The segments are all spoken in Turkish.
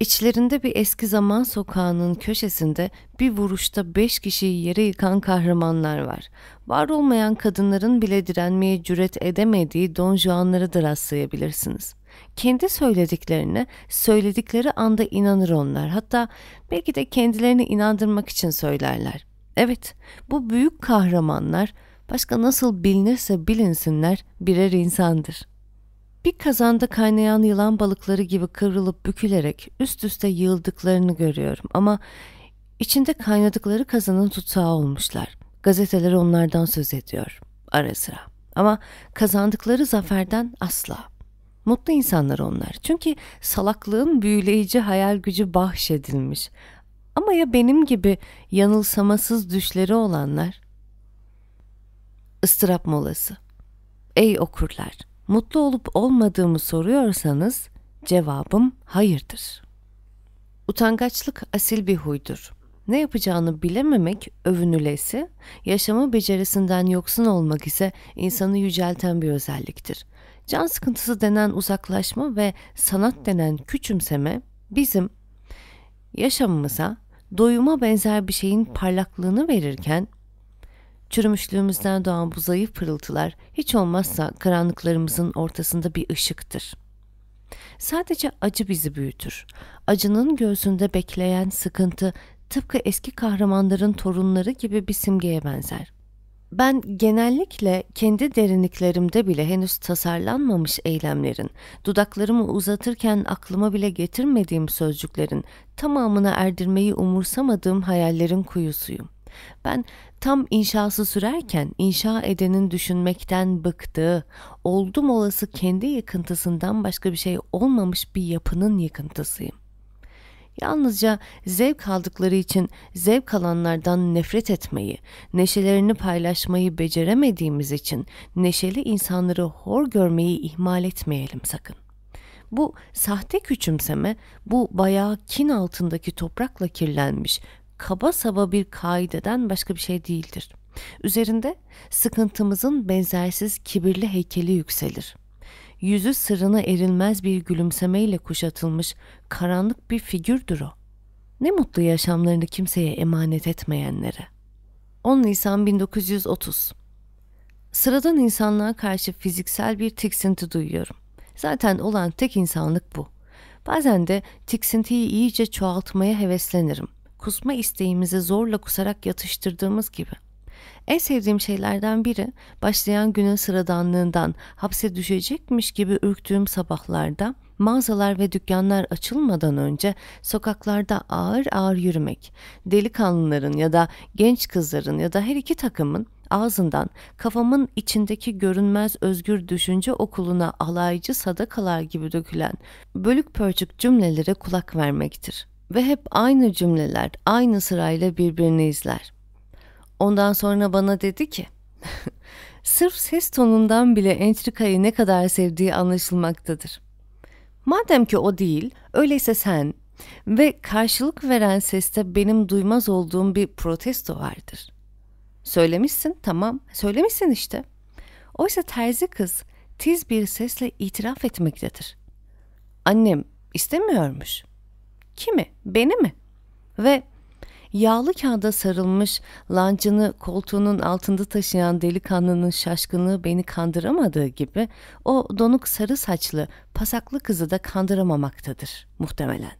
İçlerinde bir eski zaman sokağının köşesinde bir vuruşta beş kişiyi yere yıkan kahramanlar var. Var olmayan kadınların bile direnmeye cüret edemediği Don Juan'ları da rastlayabilirsiniz. Kendi söylediklerine söyledikleri anda inanır onlar. Hatta belki de kendilerini inandırmak için söylerler. Evet, bu büyük kahramanlar başka nasıl bilinirse bilinsinler birer insandır.'' Bir kazanda kaynayan yılan balıkları gibi kıvrılıp bükülerek üst üste yığıldıklarını görüyorum ama içinde kaynadıkları kazanın tutsağı olmuşlar. Gazeteler onlardan söz ediyor ara sıra. Ama kazandıkları zaferden asla. Mutlu insanlar onlar. Çünkü salaklığın büyüleyici hayal gücü bahşedilmiş. Ama ya benim gibi yanılsamasız düşleri olanlar? Istırap molası. Ey okurlar! mutlu olup olmadığımı soruyorsanız cevabım hayırdır. Utangaçlık asil bir huydur. Ne yapacağını bilememek övünülesi, yaşamı becerisinden yoksun olmak ise insanı yücelten bir özelliktir. Can sıkıntısı denen uzaklaşma ve sanat denen küçümseme bizim yaşamımıza doyuma benzer bir şeyin parlaklığını verirken Çürümüşlüğümüzden doğan bu zayıf pırıltılar hiç olmazsa karanlıklarımızın ortasında bir ışıktır. Sadece acı bizi büyütür. Acının göğsünde bekleyen sıkıntı tıpkı eski kahramanların torunları gibi bir simgeye benzer. Ben genellikle kendi derinliklerimde bile henüz tasarlanmamış eylemlerin, dudaklarımı uzatırken aklıma bile getirmediğim sözcüklerin tamamına erdirmeyi umursamadığım hayallerin kuyusuyum. Ben Tam inşası sürerken inşa edenin düşünmekten bıktığı, oldum olası kendi yıkıntısından başka bir şey olmamış bir yapının yıkıntısıyım. Yalnızca zevk aldıkları için zevk alanlardan nefret etmeyi, neşelerini paylaşmayı beceremediğimiz için neşeli insanları hor görmeyi ihmal etmeyelim sakın. Bu sahte küçümseme, bu bayağı kin altındaki toprakla kirlenmiş, kaba saba bir kaideden başka bir şey değildir. Üzerinde sıkıntımızın benzersiz kibirli heykeli yükselir. Yüzü sırrına erilmez bir gülümsemeyle kuşatılmış karanlık bir figürdür o. Ne mutlu yaşamlarını kimseye emanet etmeyenlere. 10 Nisan 1930 Sıradan insanlığa karşı fiziksel bir tiksinti duyuyorum. Zaten olan tek insanlık bu. Bazen de tiksintiyi iyice çoğaltmaya heveslenirim kusma isteğimizi zorla kusarak yatıştırdığımız gibi. En sevdiğim şeylerden biri başlayan günün sıradanlığından hapse düşecekmiş gibi ürktüğüm sabahlarda mağazalar ve dükkanlar açılmadan önce sokaklarda ağır ağır yürümek, delikanlıların ya da genç kızların ya da her iki takımın ağzından kafamın içindeki görünmez özgür düşünce okuluna alaycı sadakalar gibi dökülen bölük pörçük cümlelere kulak vermektir ve hep aynı cümleler aynı sırayla birbirini izler. Ondan sonra bana dedi ki, sırf ses tonundan bile entrikayı ne kadar sevdiği anlaşılmaktadır. Madem ki o değil, öyleyse sen ve karşılık veren seste benim duymaz olduğum bir protesto vardır. Söylemişsin, tamam, söylemişsin işte. Oysa terzi kız tiz bir sesle itiraf etmektedir. Annem istemiyormuş.'' Kimi? Beni mi? Ve yağlı kağıda sarılmış lancını koltuğunun altında taşıyan delikanlının şaşkınlığı beni kandıramadığı gibi o donuk sarı saçlı pasaklı kızı da kandıramamaktadır muhtemelen.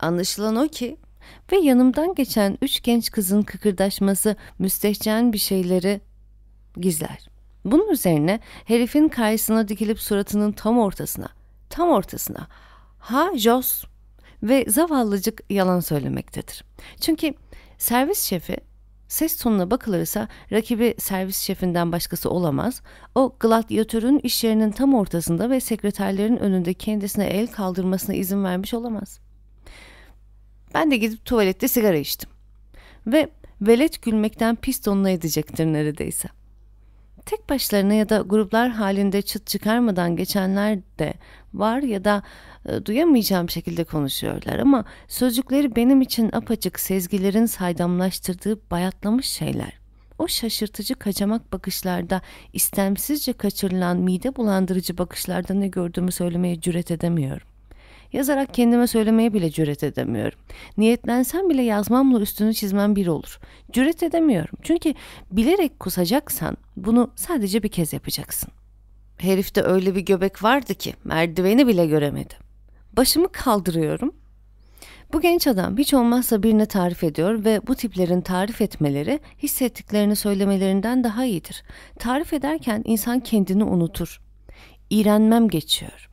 Anlaşılan o ki ve yanımdan geçen üç genç kızın kıkırdaşması müstehcen bir şeyleri gizler. Bunun üzerine herifin karşısına dikilip suratının tam ortasına, tam ortasına ha Jos ve zavallıcık yalan söylemektedir. Çünkü servis şefi ses tonuna bakılırsa rakibi servis şefinden başkası olamaz. O gladyatörün iş yerinin tam ortasında ve sekreterlerin önünde kendisine el kaldırmasına izin vermiş olamaz. Ben de gidip tuvalette sigara içtim. Ve velet gülmekten pis pistonuna edecektir neredeyse.'' tek başlarına ya da gruplar halinde çıt çıkarmadan geçenler de var ya da e, duyamayacağım şekilde konuşuyorlar ama sözcükleri benim için apaçık sezgilerin saydamlaştırdığı bayatlamış şeyler. O şaşırtıcı kacamak bakışlarda, istemsizce kaçırılan mide bulandırıcı bakışlarda ne gördüğümü söylemeye cüret edemiyorum. Yazarak kendime söylemeye bile cüret edemiyorum. Niyetlensem bile yazmamla üstünü çizmem bir olur. Cüret edemiyorum. Çünkü bilerek kusacaksan bunu sadece bir kez yapacaksın. Herifte öyle bir göbek vardı ki merdiveni bile göremedi. Başımı kaldırıyorum. Bu genç adam hiç olmazsa birine tarif ediyor ve bu tiplerin tarif etmeleri hissettiklerini söylemelerinden daha iyidir. Tarif ederken insan kendini unutur. İğrenmem geçiyor.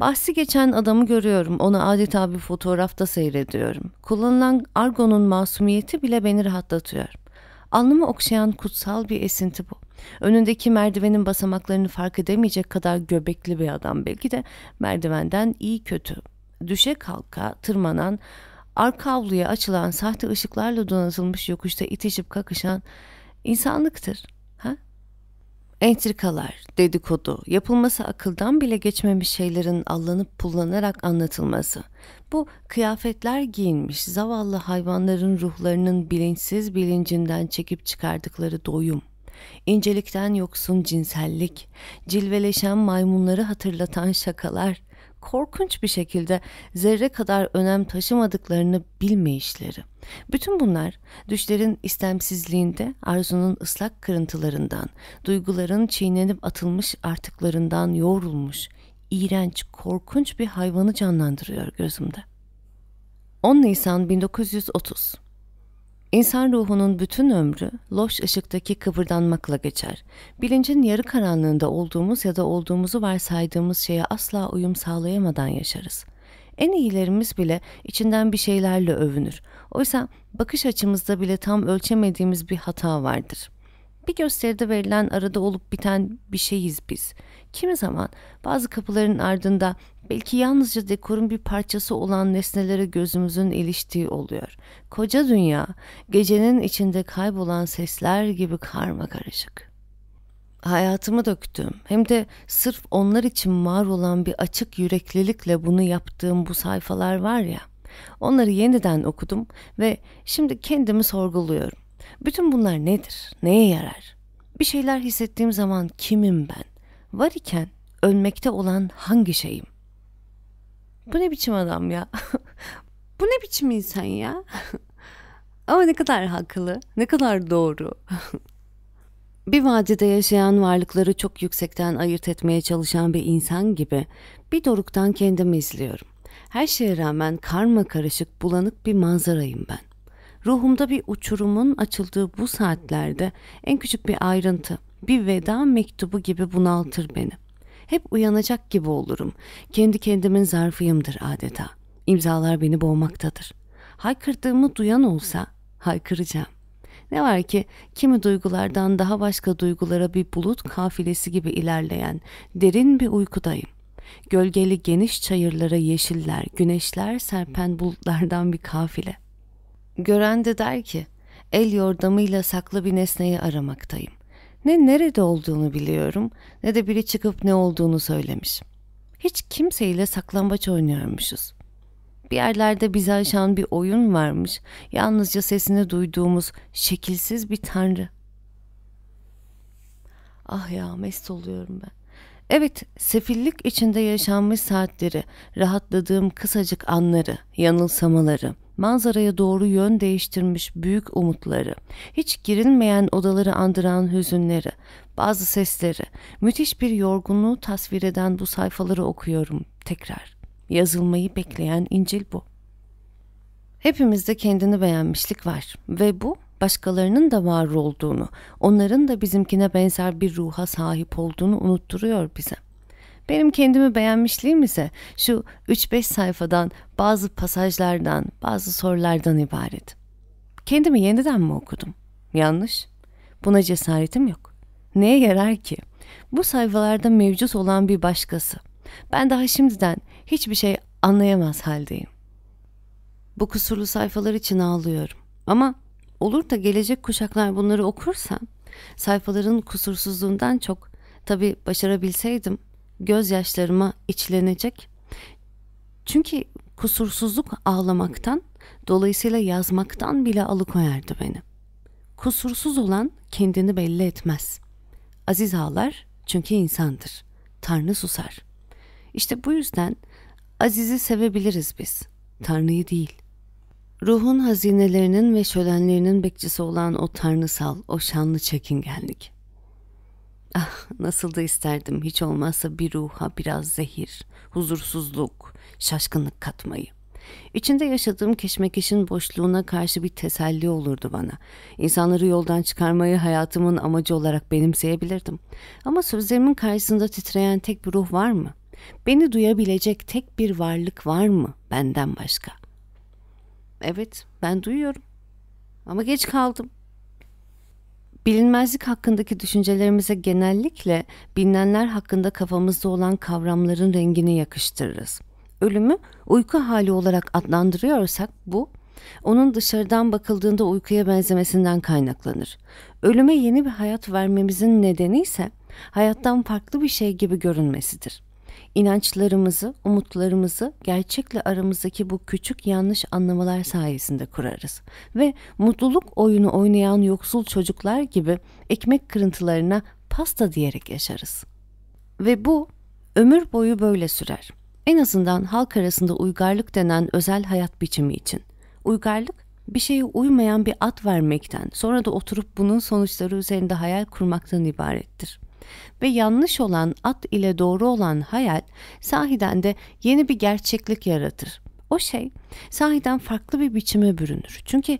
Bahsi geçen adamı görüyorum, onu adeta bir fotoğrafta seyrediyorum. Kullanılan argonun masumiyeti bile beni rahatlatıyor. Alnımı okşayan kutsal bir esinti bu. Önündeki merdivenin basamaklarını fark edemeyecek kadar göbekli bir adam belki de merdivenden iyi kötü. Düşe kalka tırmanan, arka avluya açılan sahte ışıklarla donatılmış yokuşta itişip kakışan insanlıktır.'' Entrikalar, dedikodu, yapılması akıldan bile geçmemiş şeylerin allanıp pullanarak anlatılması. Bu kıyafetler giyinmiş zavallı hayvanların ruhlarının bilinçsiz bilincinden çekip çıkardıkları doyum. İncelikten yoksun cinsellik, cilveleşen maymunları hatırlatan şakalar, korkunç bir şekilde zerre kadar önem taşımadıklarını bilmeyişlerim. Bütün bunlar düşlerin istemsizliğinde, arzunun ıslak kırıntılarından, duyguların çiğnenip atılmış artıklarından yoğrulmuş, iğrenç, korkunç bir hayvanı canlandırıyor gözümde. 10 Nisan 1930 İnsan ruhunun bütün ömrü loş ışıktaki kıvırdanmakla geçer. Bilincin yarı karanlığında olduğumuz ya da olduğumuzu varsaydığımız şeye asla uyum sağlayamadan yaşarız. En iyilerimiz bile içinden bir şeylerle övünür. Oysa bakış açımızda bile tam ölçemediğimiz bir hata vardır. Bir gösteride verilen arada olup biten bir şeyiz biz. Kimi zaman bazı kapıların ardında belki yalnızca dekorun bir parçası olan nesnelere gözümüzün iliştiği oluyor. Koca dünya gecenin içinde kaybolan sesler gibi karma karışık. Hayatımı döktüm. Hem de sırf onlar için var olan bir açık yüreklilikle bunu yaptığım bu sayfalar var ya.'' Onları yeniden okudum ve şimdi kendimi sorguluyorum. Bütün bunlar nedir? Neye yarar? Bir şeyler hissettiğim zaman kimim ben? Var iken ölmekte olan hangi şeyim? Bu ne biçim adam ya? Bu ne biçim insan ya? Ama ne kadar haklı, ne kadar doğru. bir vadide yaşayan varlıkları çok yüksekten ayırt etmeye çalışan bir insan gibi bir doruktan kendimi izliyorum. Her şeye rağmen karma karışık bulanık bir manzarayım ben. Ruhumda bir uçurumun açıldığı bu saatlerde en küçük bir ayrıntı, bir veda mektubu gibi bunaltır beni. Hep uyanacak gibi olurum. Kendi kendimin zarfıyımdır adeta. İmzalar beni boğmaktadır. Haykırdığımı duyan olsa haykıracağım. Ne var ki kimi duygulardan daha başka duygulara bir bulut kafilesi gibi ilerleyen derin bir uykudayım. Gölgeli geniş çayırlara yeşiller, güneşler serpen bulutlardan bir kafile. Gören de der ki, el yordamıyla saklı bir nesneyi aramaktayım. Ne nerede olduğunu biliyorum ne de biri çıkıp ne olduğunu söylemiş. Hiç kimseyle saklambaç oynuyormuşuz. Bir yerlerde bizi aşan bir oyun varmış. Yalnızca sesini duyduğumuz şekilsiz bir tanrı. Ah ya mest oluyorum ben. Evet, sefillik içinde yaşanmış saatleri, rahatladığım kısacık anları, yanılsamaları, manzaraya doğru yön değiştirmiş büyük umutları, hiç girilmeyen odaları andıran hüzünleri, bazı sesleri, müthiş bir yorgunluğu tasvir eden bu sayfaları okuyorum tekrar. Yazılmayı bekleyen İncil bu. Hepimizde kendini beğenmişlik var ve bu başkalarının da var olduğunu, onların da bizimkine benzer bir ruha sahip olduğunu unutturuyor bize. Benim kendimi beğenmişliğim ise şu 3-5 sayfadan, bazı pasajlardan, bazı sorulardan ibaret. Kendimi yeniden mi okudum? Yanlış. Buna cesaretim yok. Neye yarar ki? Bu sayfalarda mevcut olan bir başkası. Ben daha şimdiden hiçbir şey anlayamaz haldeyim. Bu kusurlu sayfalar için ağlıyorum. Ama olur da gelecek kuşaklar bunları okursa sayfaların kusursuzluğundan çok tabi başarabilseydim gözyaşlarıma içlenecek. Çünkü kusursuzluk ağlamaktan dolayısıyla yazmaktan bile alıkoyardı beni. Kusursuz olan kendini belli etmez. Aziz ağlar çünkü insandır. Tanrı susar. İşte bu yüzden Aziz'i sevebiliriz biz. Tanrı'yı değil.'' Ruhun hazinelerinin ve şölenlerinin bekçisi olan o tanrısal, o şanlı çekingenlik. Ah nasıl da isterdim hiç olmazsa bir ruha biraz zehir, huzursuzluk, şaşkınlık katmayı. İçinde yaşadığım keşmekeşin boşluğuna karşı bir teselli olurdu bana. İnsanları yoldan çıkarmayı hayatımın amacı olarak benimseyebilirdim. Ama sözlerimin karşısında titreyen tek bir ruh var mı? Beni duyabilecek tek bir varlık var mı benden başka?'' Evet, ben duyuyorum. Ama geç kaldım. Bilinmezlik hakkındaki düşüncelerimize genellikle bilinenler hakkında kafamızda olan kavramların rengini yakıştırırız. Ölümü uyku hali olarak adlandırıyorsak bu onun dışarıdan bakıldığında uykuya benzemesinden kaynaklanır. Ölüme yeni bir hayat vermemizin nedeni ise hayattan farklı bir şey gibi görünmesidir inançlarımızı, umutlarımızı gerçekle aramızdaki bu küçük yanlış anlamalar sayesinde kurarız. Ve mutluluk oyunu oynayan yoksul çocuklar gibi ekmek kırıntılarına pasta diyerek yaşarız. Ve bu ömür boyu böyle sürer. En azından halk arasında uygarlık denen özel hayat biçimi için. Uygarlık bir şeye uymayan bir at vermekten, sonra da oturup bunun sonuçları üzerinde hayal kurmaktan ibarettir ve yanlış olan at ile doğru olan hayal sahiden de yeni bir gerçeklik yaratır. O şey sahiden farklı bir biçime bürünür. Çünkü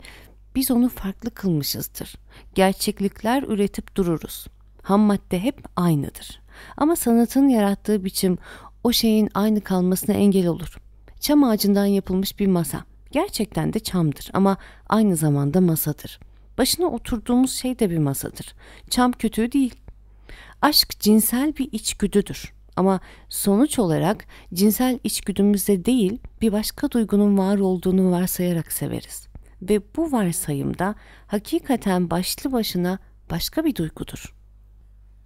biz onu farklı kılmışızdır. Gerçeklikler üretip dururuz. Ham madde hep aynıdır. Ama sanatın yarattığı biçim o şeyin aynı kalmasına engel olur. Çam ağacından yapılmış bir masa. Gerçekten de çamdır ama aynı zamanda masadır. Başına oturduğumuz şey de bir masadır. Çam kötü değil. Aşk cinsel bir içgüdüdür ama sonuç olarak cinsel içgüdümüzde değil bir başka duygunun var olduğunu varsayarak severiz. Ve bu varsayımda hakikaten başlı başına başka bir duygudur.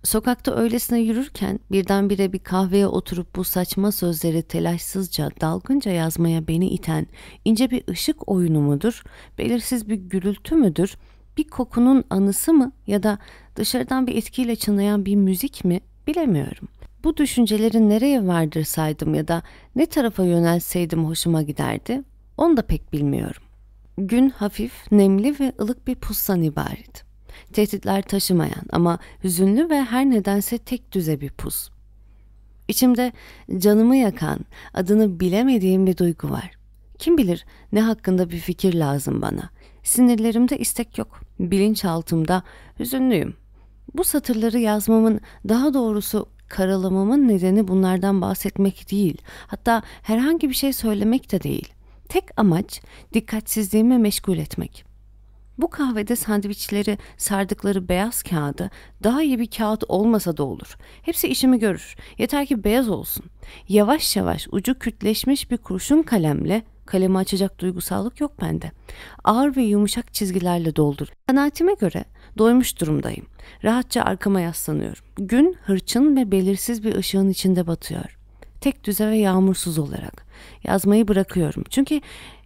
Sokakta öylesine yürürken birdenbire bir kahveye oturup bu saçma sözleri telaşsızca, dalgınca yazmaya beni iten ince bir ışık oyunu mudur, belirsiz bir gürültü müdür, bir kokunun anısı mı ya da dışarıdan bir etkiyle çınlayan bir müzik mi bilemiyorum. Bu düşüncelerin nereye vardırsaydım ya da ne tarafa yönelseydim hoşuma giderdi onu da pek bilmiyorum. Gün hafif, nemli ve ılık bir pustan ibaret. Tehditler taşımayan ama hüzünlü ve her nedense tek düze bir pus. İçimde canımı yakan, adını bilemediğim bir duygu var. Kim bilir ne hakkında bir fikir lazım bana. Sinirlerimde istek yok. Bilinçaltımda hüzünlüyüm. Bu satırları yazmamın, daha doğrusu karalamamın nedeni bunlardan bahsetmek değil. Hatta herhangi bir şey söylemek de değil. Tek amaç dikkatsizliğimi meşgul etmek. Bu kahvede sandviçleri sardıkları beyaz kağıdı daha iyi bir kağıt olmasa da olur. Hepsi işimi görür. Yeter ki beyaz olsun. Yavaş yavaş ucu kütleşmiş bir kurşun kalemle kalemi açacak duygusallık yok bende. Ağır ve yumuşak çizgilerle doldur. Kanaatime göre Doymuş durumdayım. Rahatça arkama yaslanıyorum. Gün hırçın ve belirsiz bir ışığın içinde batıyor. Tek düze ve yağmursuz olarak. Yazmayı bırakıyorum. Çünkü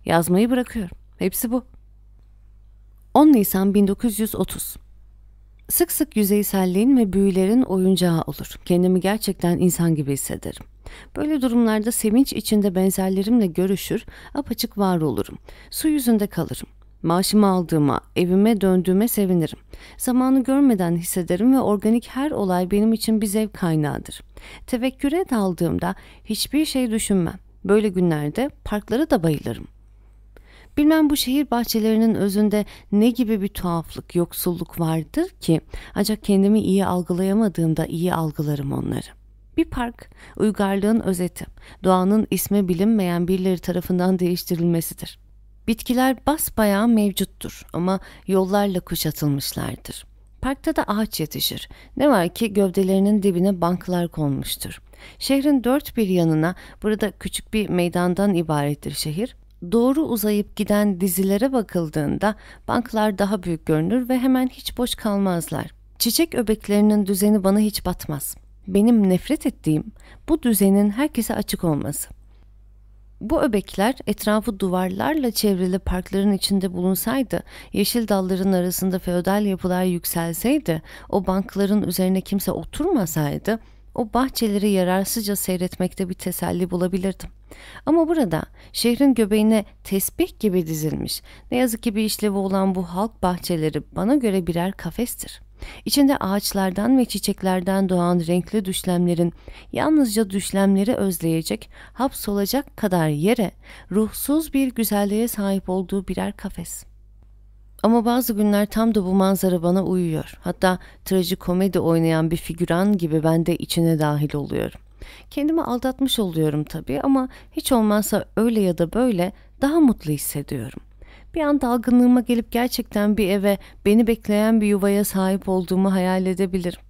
yazmayı bırakıyorum. Hepsi bu. 10 Nisan 1930 Sık sık yüzeyselliğin ve büyülerin oyuncağı olur. Kendimi gerçekten insan gibi hissederim. Böyle durumlarda sevinç içinde benzerlerimle görüşür, apaçık var olurum. Su yüzünde kalırım. Maaşımı aldığıma, evime döndüğüme sevinirim. Zamanı görmeden hissederim ve organik her olay benim için bir zevk kaynağıdır. Tevekküre daldığımda hiçbir şey düşünmem. Böyle günlerde parklara da bayılırım. Bilmem bu şehir bahçelerinin özünde ne gibi bir tuhaflık, yoksulluk vardır ki ancak kendimi iyi algılayamadığımda iyi algılarım onları. Bir park, uygarlığın özeti, doğanın ismi bilinmeyen birileri tarafından değiştirilmesidir. Bitkiler basbayağı mevcuttur ama yollarla kuşatılmışlardır. Parkta da ağaç yetişir. Ne var ki gövdelerinin dibine banklar konmuştur. Şehrin dört bir yanına, burada küçük bir meydandan ibarettir şehir, doğru uzayıp giden dizilere bakıldığında banklar daha büyük görünür ve hemen hiç boş kalmazlar. Çiçek öbeklerinin düzeni bana hiç batmaz. Benim nefret ettiğim bu düzenin herkese açık olması.'' Bu öbekler etrafı duvarlarla çevrili parkların içinde bulunsaydı, yeşil dalların arasında feodal yapılar yükselseydi, o bankların üzerine kimse oturmasaydı, o bahçeleri yararsızca seyretmekte bir teselli bulabilirdim. Ama burada şehrin göbeğine tesbih gibi dizilmiş, ne yazık ki bir işlevi olan bu halk bahçeleri bana göre birer kafestir.'' İçinde ağaçlardan ve çiçeklerden doğan renkli düşlemlerin yalnızca düşlemleri özleyecek, hapsolacak kadar yere, ruhsuz bir güzelliğe sahip olduğu birer kafes. Ama bazı günler tam da bu manzara bana uyuyor. Hatta trajikomedi oynayan bir figüran gibi ben de içine dahil oluyorum. Kendimi aldatmış oluyorum tabii ama hiç olmazsa öyle ya da böyle daha mutlu hissediyorum.'' Bir an dalgınlığıma gelip gerçekten bir eve, beni bekleyen bir yuvaya sahip olduğumu hayal edebilirim.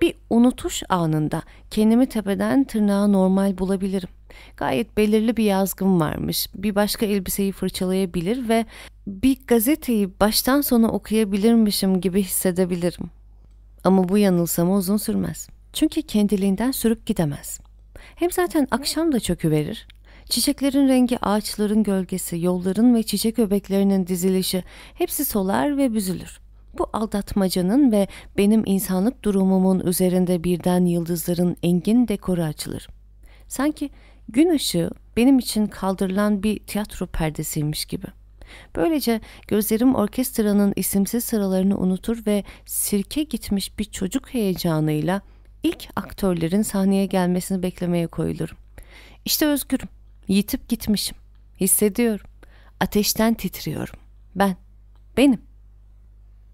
Bir unutuş anında kendimi tepeden tırnağa normal bulabilirim. Gayet belirli bir yazgım varmış. Bir başka elbiseyi fırçalayabilir ve bir gazeteyi baştan sona okuyabilirmişim gibi hissedebilirim. Ama bu yanılsama uzun sürmez. Çünkü kendiliğinden sürüp gidemez. Hem zaten akşam da çöküverir. Çiçeklerin rengi, ağaçların gölgesi, yolların ve çiçek öbeklerinin dizilişi hepsi solar ve büzülür. Bu aldatmacanın ve benim insanlık durumumun üzerinde birden yıldızların engin dekoru açılır. Sanki gün ışığı benim için kaldırılan bir tiyatro perdesiymiş gibi. Böylece gözlerim orkestranın isimsiz sıralarını unutur ve sirke gitmiş bir çocuk heyecanıyla ilk aktörlerin sahneye gelmesini beklemeye koyulurum. İşte özgürüm. Yitip gitmişim. Hissediyorum. Ateşten titriyorum. Ben. Benim.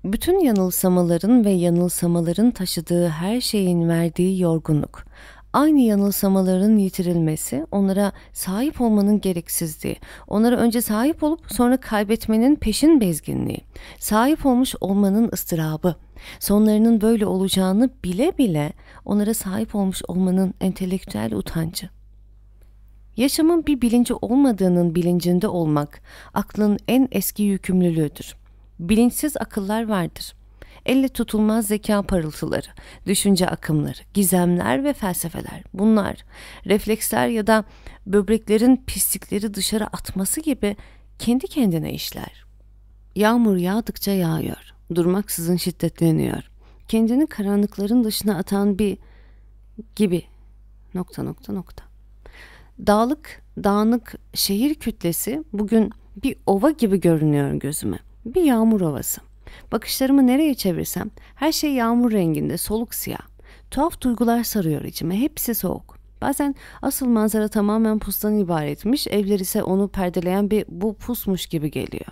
Bütün yanılsamaların ve yanılsamaların taşıdığı her şeyin verdiği yorgunluk. Aynı yanılsamaların yitirilmesi, onlara sahip olmanın gereksizliği, onlara önce sahip olup sonra kaybetmenin peşin bezginliği, sahip olmuş olmanın ıstırabı, sonlarının böyle olacağını bile bile onlara sahip olmuş olmanın entelektüel utancı.'' Yaşamın bir bilinci olmadığının bilincinde olmak aklın en eski yükümlülüğüdür. Bilinçsiz akıllar vardır. Elle tutulmaz zeka parıltıları, düşünce akımları, gizemler ve felsefeler. Bunlar refleksler ya da böbreklerin pislikleri dışarı atması gibi kendi kendine işler. Yağmur yağdıkça yağıyor. Durmaksızın şiddetleniyor. Kendini karanlıkların dışına atan bir gibi nokta nokta nokta. Dağlık, dağınık şehir kütlesi bugün bir ova gibi görünüyor gözüme. Bir yağmur ovası. Bakışlarımı nereye çevirsem her şey yağmur renginde, soluk siyah. Tuhaf duygular sarıyor içime, hepsi soğuk. Bazen asıl manzara tamamen pustan ibaretmiş, evler ise onu perdeleyen bir bu pusmuş gibi geliyor.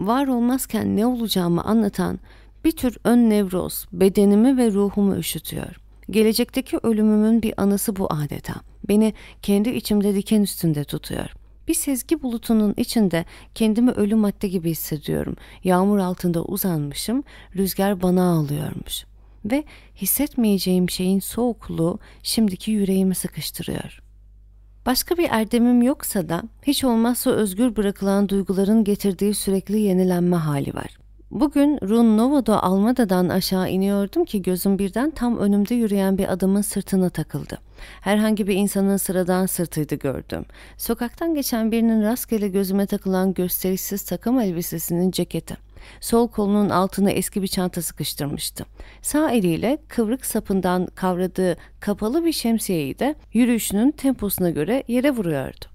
Var olmazken ne olacağımı anlatan bir tür ön nevroz bedenimi ve ruhumu üşütüyor. Gelecekteki ölümümün bir anısı bu adeta.'' Beni kendi içimde diken üstünde tutuyor. Bir sezgi bulutunun içinde kendimi ölü madde gibi hissediyorum. Yağmur altında uzanmışım, rüzgar bana ağlıyormuş. Ve hissetmeyeceğim şeyin soğukluğu şimdiki yüreğimi sıkıştırıyor. Başka bir erdemim yoksa da hiç olmazsa özgür bırakılan duyguların getirdiği sürekli yenilenme hali var. Bugün Run Novo'da Almada'dan aşağı iniyordum ki gözüm birden tam önümde yürüyen bir adamın sırtına takıldı. Herhangi bir insanın sıradan sırtıydı gördüm. Sokaktan geçen birinin rastgele gözüme takılan gösterişsiz takım elbisesinin ceketi. Sol kolunun altına eski bir çanta sıkıştırmıştı. Sağ eliyle kıvrık sapından kavradığı kapalı bir şemsiyeyi de yürüyüşünün temposuna göre yere vuruyordu.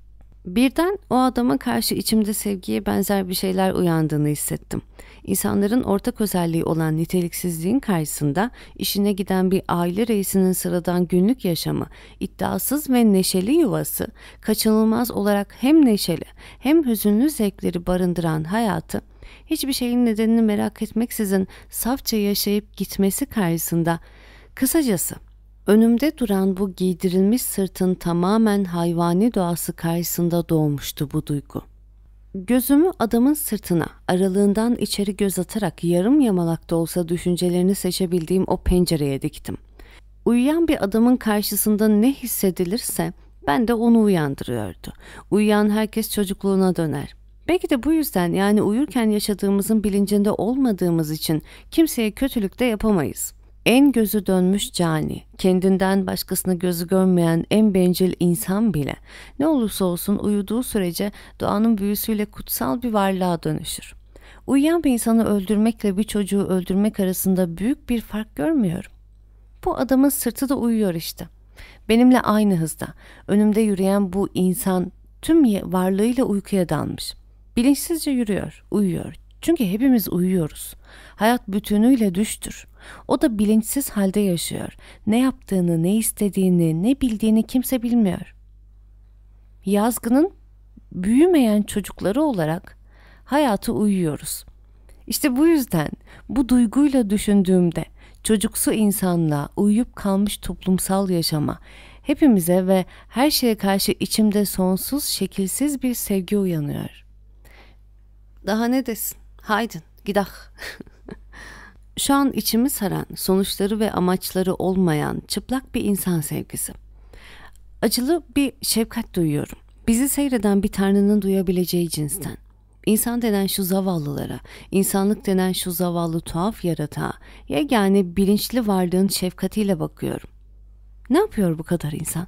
Birden o adama karşı içimde sevgiye benzer bir şeyler uyandığını hissettim. İnsanların ortak özelliği olan niteliksizliğin karşısında işine giden bir aile reisinin sıradan günlük yaşamı, iddiasız ve neşeli yuvası, kaçınılmaz olarak hem neşeli hem hüzünlü zevkleri barındıran hayatı, hiçbir şeyin nedenini merak etmeksizin safça yaşayıp gitmesi karşısında kısacası Önümde duran bu giydirilmiş sırtın tamamen hayvani doğası karşısında doğmuştu bu duygu. Gözümü adamın sırtına, aralığından içeri göz atarak yarım yamalak da olsa düşüncelerini seçebildiğim o pencereye diktim. Uyuyan bir adamın karşısında ne hissedilirse ben de onu uyandırıyordu. Uyuyan herkes çocukluğuna döner. Belki de bu yüzden yani uyurken yaşadığımızın bilincinde olmadığımız için kimseye kötülük de yapamayız en gözü dönmüş cani, kendinden başkasını gözü görmeyen en bencil insan bile ne olursa olsun uyuduğu sürece doğanın büyüsüyle kutsal bir varlığa dönüşür. Uyuyan bir insanı öldürmekle bir çocuğu öldürmek arasında büyük bir fark görmüyorum. Bu adamın sırtı da uyuyor işte. Benimle aynı hızda. Önümde yürüyen bu insan tüm varlığıyla uykuya dalmış. Bilinçsizce yürüyor, uyuyor, çünkü hepimiz uyuyoruz. Hayat bütünüyle düştür. O da bilinçsiz halde yaşıyor. Ne yaptığını, ne istediğini, ne bildiğini kimse bilmiyor. Yazgının büyümeyen çocukları olarak hayatı uyuyoruz. İşte bu yüzden bu duyguyla düşündüğümde çocuksu insanla uyuyup kalmış toplumsal yaşama hepimize ve her şeye karşı içimde sonsuz şekilsiz bir sevgi uyanıyor. Daha ne desin? Haydin gidah. Şu an içimi saran, sonuçları ve amaçları olmayan çıplak bir insan sevgisi. Acılı bir şefkat duyuyorum. Bizi seyreden bir tanrının duyabileceği cinsten. İnsan denen şu zavallılara, insanlık denen şu zavallı tuhaf yaratığa yegane bilinçli varlığın şefkatiyle bakıyorum. Ne yapıyor bu kadar insan?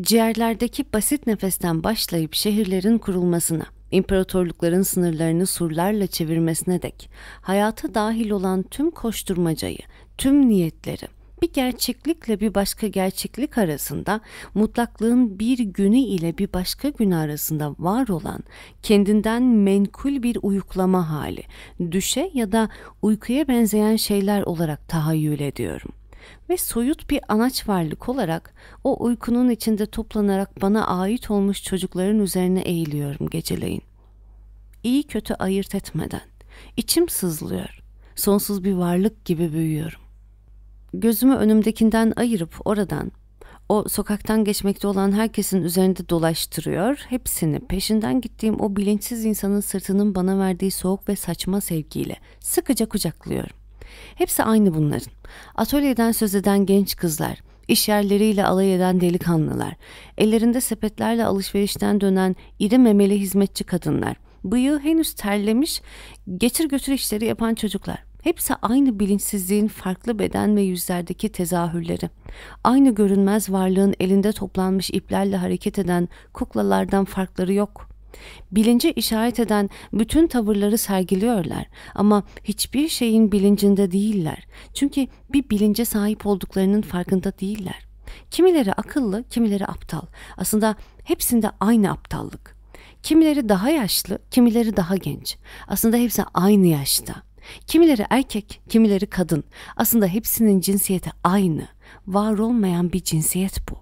Ciğerlerdeki basit nefesten başlayıp şehirlerin kurulmasına, imparatorlukların sınırlarını surlarla çevirmesine dek hayata dahil olan tüm koşturmacayı, tüm niyetleri, bir gerçeklikle bir başka gerçeklik arasında mutlaklığın bir günü ile bir başka gün arasında var olan kendinden menkul bir uyuklama hali, düşe ya da uykuya benzeyen şeyler olarak tahayyül ediyorum.'' ve soyut bir anaç varlık olarak o uykunun içinde toplanarak bana ait olmuş çocukların üzerine eğiliyorum geceleyin. İyi kötü ayırt etmeden. içim sızlıyor. Sonsuz bir varlık gibi büyüyorum. Gözümü önümdekinden ayırıp oradan, o sokaktan geçmekte olan herkesin üzerinde dolaştırıyor, hepsini peşinden gittiğim o bilinçsiz insanın sırtının bana verdiği soğuk ve saçma sevgiyle sıkıca kucaklıyorum. Hepsi aynı bunların. Atölyeden söz eden genç kızlar, iş yerleriyle alay eden delikanlılar, ellerinde sepetlerle alışverişten dönen iri memeli hizmetçi kadınlar, bıyığı henüz terlemiş, getir götür işleri yapan çocuklar. Hepsi aynı bilinçsizliğin farklı beden ve yüzlerdeki tezahürleri. Aynı görünmez varlığın elinde toplanmış iplerle hareket eden kuklalardan farkları yok. Bilince işaret eden bütün tavırları sergiliyorlar ama hiçbir şeyin bilincinde değiller. Çünkü bir bilince sahip olduklarının farkında değiller. Kimileri akıllı, kimileri aptal. Aslında hepsinde aynı aptallık. Kimileri daha yaşlı, kimileri daha genç. Aslında hepsi aynı yaşta. Kimileri erkek, kimileri kadın. Aslında hepsinin cinsiyeti aynı. Var olmayan bir cinsiyet bu.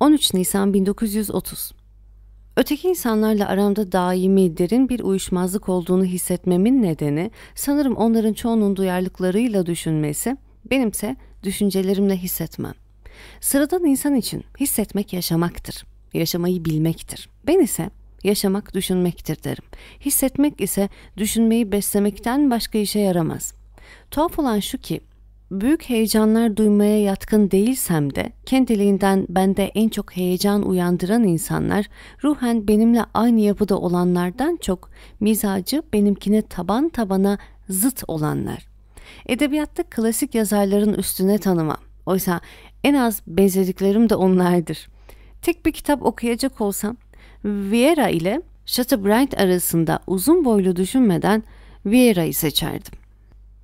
13 Nisan 1930 Öteki insanlarla aramda daimi derin bir uyuşmazlık olduğunu hissetmemin nedeni sanırım onların çoğunun duyarlılıklarıyla düşünmesi, benimse düşüncelerimle hissetmem. Sıradan insan için hissetmek yaşamaktır, yaşamayı bilmektir. Ben ise yaşamak düşünmektir derim. Hissetmek ise düşünmeyi beslemekten başka işe yaramaz. Tuhaf olan şu ki Büyük heyecanlar duymaya yatkın değilsem de kendiliğinden bende en çok heyecan uyandıran insanlar ruhen benimle aynı yapıda olanlardan çok mizacı benimkine taban tabana zıt olanlar. Edebiyatta klasik yazarların üstüne tanımam. Oysa en az benzediklerim de onlardır. Tek bir kitap okuyacak olsam Vieira ile Chateaubriand arasında uzun boylu düşünmeden Vieira'yı seçerdim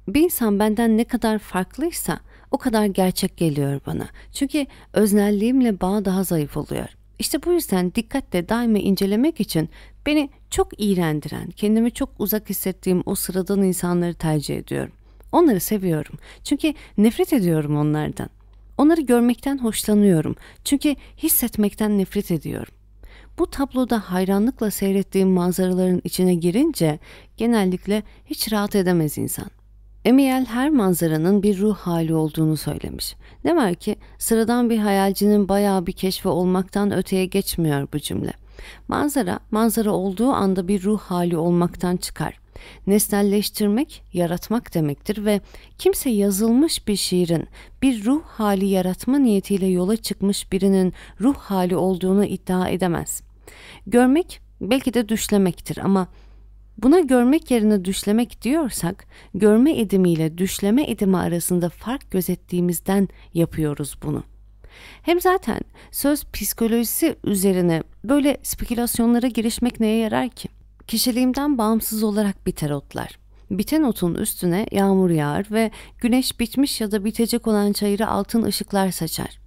bir insan benden ne kadar farklıysa o kadar gerçek geliyor bana. Çünkü öznelliğimle bağ daha zayıf oluyor. İşte bu yüzden dikkatle daima incelemek için beni çok iğrendiren, kendimi çok uzak hissettiğim o sıradan insanları tercih ediyorum. Onları seviyorum. Çünkü nefret ediyorum onlardan. Onları görmekten hoşlanıyorum. Çünkü hissetmekten nefret ediyorum. Bu tabloda hayranlıkla seyrettiğim manzaraların içine girince genellikle hiç rahat edemez insan. Emiel her manzaranın bir ruh hali olduğunu söylemiş. Ne var ki sıradan bir hayalcinin bayağı bir keşfe olmaktan öteye geçmiyor bu cümle. Manzara, manzara olduğu anda bir ruh hali olmaktan çıkar. Nesnelleştirmek, yaratmak demektir ve kimse yazılmış bir şiirin bir ruh hali yaratma niyetiyle yola çıkmış birinin ruh hali olduğunu iddia edemez. Görmek belki de düşlemektir ama Buna görmek yerine düşlemek diyorsak, görme edimiyle düşleme edimi arasında fark gözettiğimizden yapıyoruz bunu. Hem zaten söz psikolojisi üzerine böyle spekülasyonlara girişmek neye yarar ki? Kişiliğimden bağımsız olarak biter otlar. Biten otun üstüne yağmur yağar ve güneş bitmiş ya da bitecek olan çayırı altın ışıklar saçar.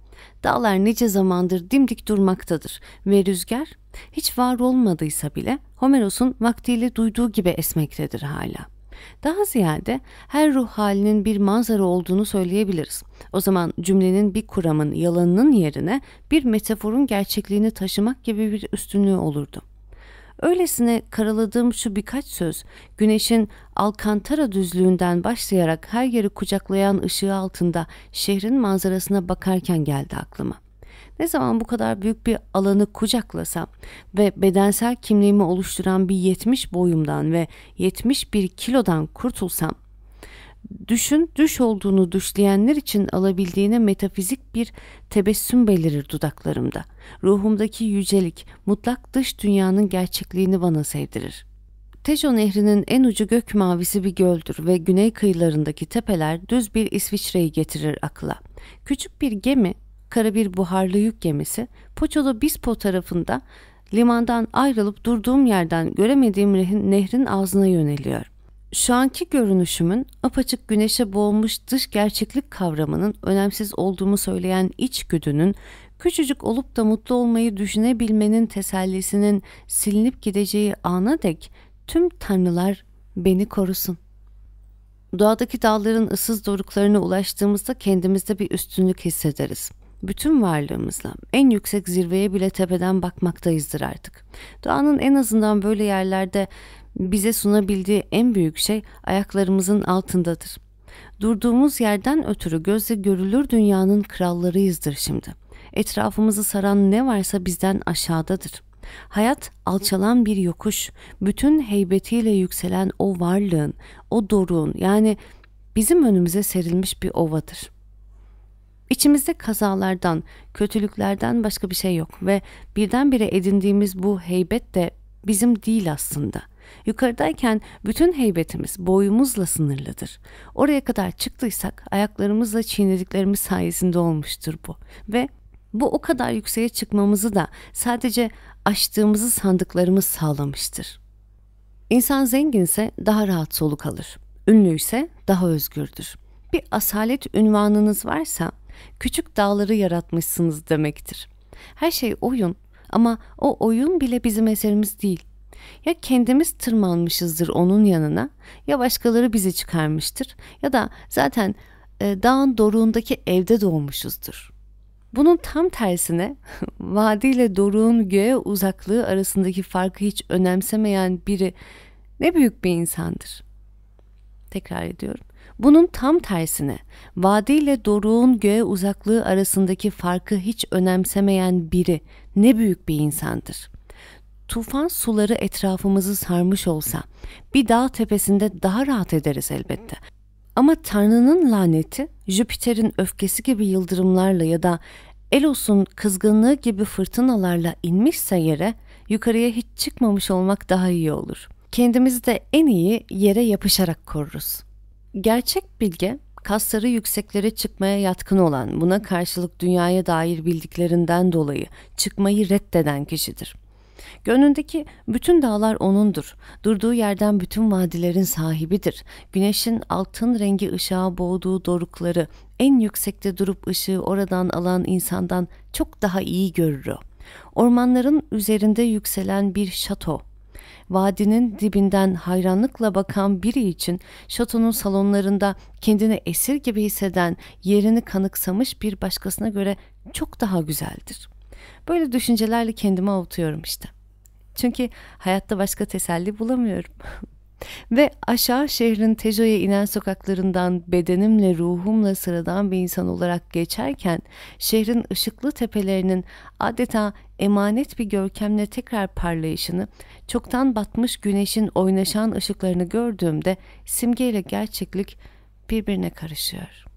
Dağlar nice zamandır dimdik durmaktadır ve rüzgar hiç var olmadıysa bile Homeros'un vaktiyle duyduğu gibi esmektedir hala. Daha ziyade her ruh halinin bir manzara olduğunu söyleyebiliriz. O zaman cümlenin bir kuramın yalanının yerine bir metaforun gerçekliğini taşımak gibi bir üstünlüğü olurdu. Öylesine karaladığım şu birkaç söz, güneşin Alkantara düzlüğünden başlayarak her yeri kucaklayan ışığı altında şehrin manzarasına bakarken geldi aklıma. Ne zaman bu kadar büyük bir alanı kucaklasam ve bedensel kimliğimi oluşturan bir 70 boyumdan ve 71 kilodan kurtulsam Düşün düş olduğunu düşleyenler için alabildiğine metafizik bir tebessüm belirir dudaklarımda. Ruhumdaki yücelik, mutlak dış dünyanın gerçekliğini bana sevdirir. Tejo nehrinin en ucu gök mavisi bir göldür ve güney kıyılarındaki tepeler düz bir İsviçre'yi getirir akla. Küçük bir gemi, kara bir buharlı yük gemisi, Poçolo Bispo tarafında limandan ayrılıp durduğum yerden göremediğim nehrin ağzına yöneliyor.'' Şu anki görünüşümün apaçık güneşe boğulmuş dış gerçeklik kavramının önemsiz olduğumu söyleyen iç içgüdünün küçücük olup da mutlu olmayı düşünebilmenin tesellisinin silinip gideceği ana dek tüm tanrılar beni korusun. Doğadaki dağların ıssız doruklarına ulaştığımızda kendimizde bir üstünlük hissederiz. Bütün varlığımızla en yüksek zirveye bile tepeden bakmaktayızdır artık. Doğanın en azından böyle yerlerde bize sunabildiği en büyük şey ayaklarımızın altındadır. Durduğumuz yerden ötürü gözle görülür dünyanın krallarıyızdır şimdi. Etrafımızı saran ne varsa bizden aşağıdadır. Hayat alçalan bir yokuş, bütün heybetiyle yükselen o varlığın, o doruğun yani bizim önümüze serilmiş bir ovadır.'' İçimizde kazalardan, kötülüklerden başka bir şey yok ve birdenbire edindiğimiz bu heybet de bizim değil aslında. Yukarıdayken bütün heybetimiz boyumuzla sınırlıdır. Oraya kadar çıktıysak ayaklarımızla çiğnediklerimiz sayesinde olmuştur bu. Ve bu o kadar yükseğe çıkmamızı da sadece açtığımızı sandıklarımız sağlamıştır. İnsan zenginse daha rahat soluk alır. Ünlü ise daha özgürdür. Bir asalet ünvanınız varsa küçük dağları yaratmışsınız demektir. Her şey oyun ama o oyun bile bizim eserimiz değil. Ya kendimiz tırmanmışızdır onun yanına ya başkaları bizi çıkarmıştır ya da zaten e, dağın doruğundaki evde doğmuşuzdur. Bunun tam tersine vadiyle doruğun göğe uzaklığı arasındaki farkı hiç önemsemeyen biri ne büyük bir insandır. Tekrar ediyorum. Bunun tam tersine vadi ile doruğun göğe uzaklığı arasındaki farkı hiç önemsemeyen biri ne büyük bir insandır tufan suları etrafımızı sarmış olsa bir dağ tepesinde daha rahat ederiz elbette. Ama Tanrı'nın laneti Jüpiter'in öfkesi gibi yıldırımlarla ya da Elos'un kızgınlığı gibi fırtınalarla inmişse yere yukarıya hiç çıkmamış olmak daha iyi olur. Kendimizi de en iyi yere yapışarak koruruz. Gerçek bilge kasları yükseklere çıkmaya yatkın olan, buna karşılık dünyaya dair bildiklerinden dolayı çıkmayı reddeden kişidir. Gönlündeki bütün dağlar onundur. Durduğu yerden bütün vadilerin sahibidir. Güneşin altın rengi ışığa boğduğu dorukları, en yüksekte durup ışığı oradan alan insandan çok daha iyi görür o. Ormanların üzerinde yükselen bir şato, vadinin dibinden hayranlıkla bakan biri için şatonun salonlarında kendini esir gibi hisseden yerini kanıksamış bir başkasına göre çok daha güzeldir. Böyle düşüncelerle kendimi avutuyorum işte. Çünkü hayatta başka teselli bulamıyorum. Ve aşağı şehrin Tejo'ya inen sokaklarından bedenimle ruhumla sıradan bir insan olarak geçerken şehrin ışıklı tepelerinin adeta emanet bir görkemle tekrar parlayışını, çoktan batmış güneşin oynaşan ışıklarını gördüğümde simgeyle gerçeklik birbirine karışıyor.''